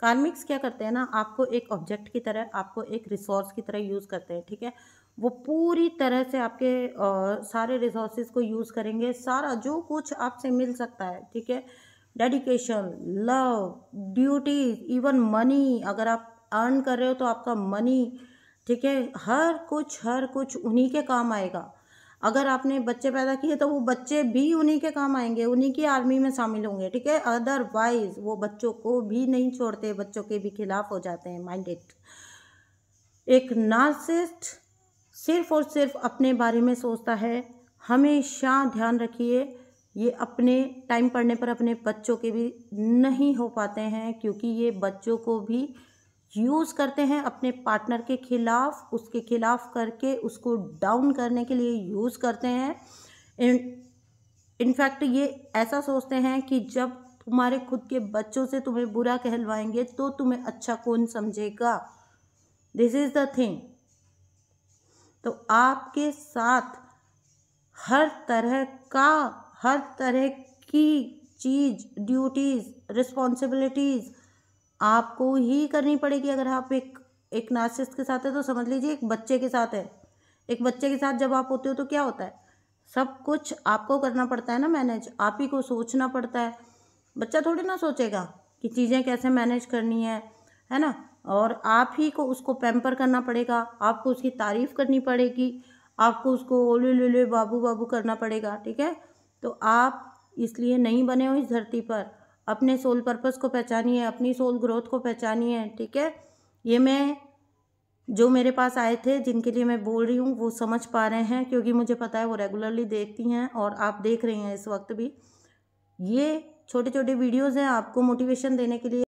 karmics क्या करते हैं ना आपको एक ऑब्जेक्ट की तरह आपको एक रिसोर्स की तरह यूज़ करते हैं ठीक है वो पूरी तरह से आपके आ, सारे रिसोर्सेज को यूज़ करेंगे सारा जो कुछ आपसे मिल सकता है ठीक है dedication love duty even money अगर आप अर्न कर रहे हो तो आपका मनी ठीक है हर कुछ हर कुछ उन्हीं के काम आएगा अगर आपने बच्चे पैदा किए तो वो बच्चे भी उन्हीं के काम आएंगे उन्हीं की आर्मी में शामिल होंगे ठीक है अदरवाइज वो बच्चों को भी नहीं छोड़ते बच्चों के भी खिलाफ हो जाते हैं माइंडेड एक नार्सिस्ट सिर्फ और सिर्फ अपने बारे में सोचता है हमेशा ध्यान रखिए ये अपने टाइम पढ़ने पर अपने बच्चों के भी नहीं हो पाते हैं क्योंकि ये बच्चों को भी यूज़ करते हैं अपने पार्टनर के ख़िलाफ़ उसके ख़िलाफ़ करके उसको डाउन करने के लिए यूज़ करते हैं इनफैक्ट ये ऐसा सोचते हैं कि जब तुम्हारे खुद के बच्चों से तुम्हें बुरा कहलवाएंगे तो तुम्हें अच्छा कौन समझेगा दिस इज़ द थिंग तो आपके साथ हर तरह का हर तरह की चीज़ ड्यूटीज़ रिस्पॉन्सिबिलिटीज़ आपको ही करनी पड़ेगी अगर आप एक एक नार्सिस्ट के साथ है तो समझ लीजिए एक बच्चे के साथ है एक बच्चे के साथ जब आप होते हो तो क्या होता है सब कुछ आपको करना पड़ता है ना मैनेज आप ही को सोचना पड़ता है बच्चा थोड़ी ना सोचेगा कि चीज़ें कैसे मैनेज करनी है है ना और आप ही को उसको पैम्पर करना पड़ेगा आपको उसकी तारीफ़ करनी पड़ेगी आपको उसको ओले लोले बाबू बाबू करना पड़ेगा ठीक है तो आप इसलिए नहीं बने हो इस धरती पर अपने सोल पर्पस को पहचानिए अपनी सोल ग्रोथ को पहचानिए ठीक है ये मैं जो मेरे पास आए थे जिनके लिए मैं बोल रही हूँ वो समझ पा रहे हैं क्योंकि मुझे पता है वो रेगुलरली देखती हैं और आप देख रही हैं इस वक्त भी ये छोटे छोटे वीडियोज़ हैं आपको मोटिवेशन देने के लिए